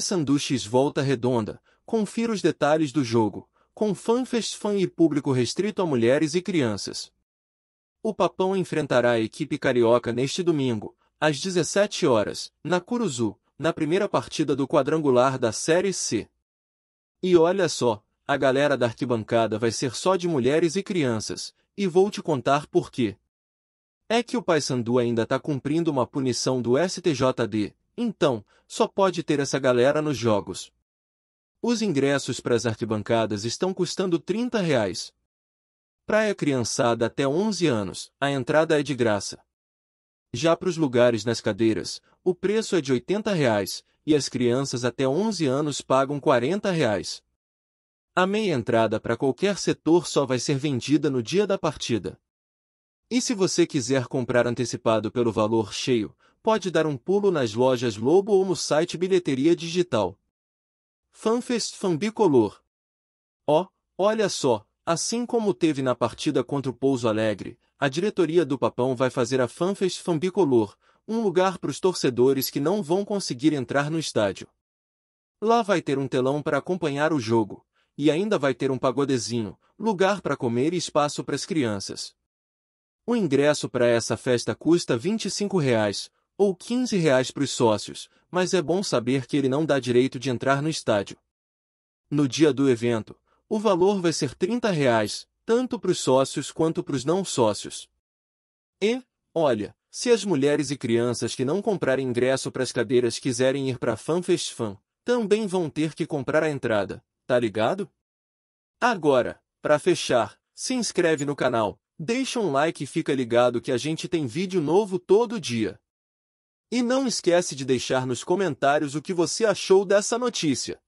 Sandu X Volta Redonda, confira os detalhes do jogo, com fanfest fã e público restrito a mulheres e crianças. O Papão enfrentará a equipe carioca neste domingo, às 17 horas, na Curuzu, na primeira partida do quadrangular da Série C. E olha só, a galera da arquibancada vai ser só de mulheres e crianças, e vou te contar por quê. É que o Paysandu ainda está cumprindo uma punição do STJD, então, só pode ter essa galera nos jogos. Os ingressos para as arquibancadas estão custando 30 reais. Praia criançada até 11 anos, a entrada é de graça. Já para os lugares nas cadeiras, o preço é de 80 reais e as crianças até 11 anos pagam 40 reais. A meia entrada para qualquer setor só vai ser vendida no dia da partida. E se você quiser comprar antecipado pelo valor cheio, pode dar um pulo nas lojas Lobo ou no site Bilheteria Digital. FanFest Bicolor. Ó, oh, olha só, assim como teve na partida contra o Pouso Alegre, a diretoria do Papão vai fazer a FanFest Fan Bicolor, um lugar para os torcedores que não vão conseguir entrar no estádio. Lá vai ter um telão para acompanhar o jogo, e ainda vai ter um pagodezinho, lugar para comer e espaço para as crianças. O ingresso para essa festa custa R$ 25, reais, ou 15 reais para os sócios, mas é bom saber que ele não dá direito de entrar no estádio. No dia do evento, o valor vai ser 30 reais, tanto para os sócios quanto para os não sócios. E, olha, se as mulheres e crianças que não comprarem ingresso para as cadeiras quiserem ir para a FanFest Fan, também vão ter que comprar a entrada, tá ligado? Agora, para fechar, se inscreve no canal, deixa um like e fica ligado que a gente tem vídeo novo todo dia. E não esquece de deixar nos comentários o que você achou dessa notícia.